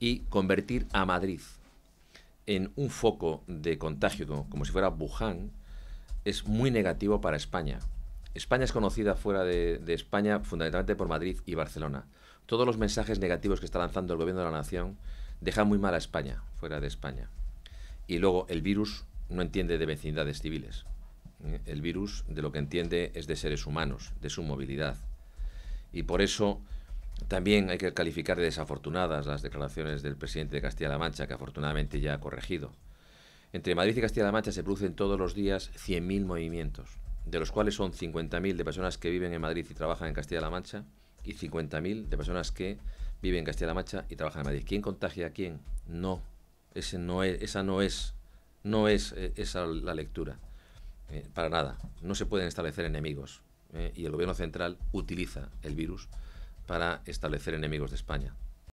y convertir a Madrid en un foco de contagio, como si fuera Wuhan, es muy negativo para España. España es conocida fuera de, España fundamentalmente por Madrid y Barcelona. Todos los mensajes negativos que está lanzando el gobierno de la nación dejan muy mal a España, fuera de España. Y luego el virus no entiende de vecindades civiles. El virus de lo que entiende es de seres humanos, de su movilidad. Y por eso también hay que calificar de desafortunadas las declaraciones del presidente de Castilla-La Mancha, que afortunadamente ya ha corregido. Entre Madrid y Castilla-La Mancha se producen todos los días 100.000 movimientos, de los cuales son 50.000 de personas que viven en Madrid y trabajan en Castilla-La Mancha y 50.000 de personas que viven en Castilla-La Mancha y trabajan en Madrid. ¿Quién contagia a quién? No, no es, esa no es, no es eh, esa la lectura, eh, para nada. No se pueden establecer enemigos eh, y el gobierno central utiliza el virus para establecer enemigos de España.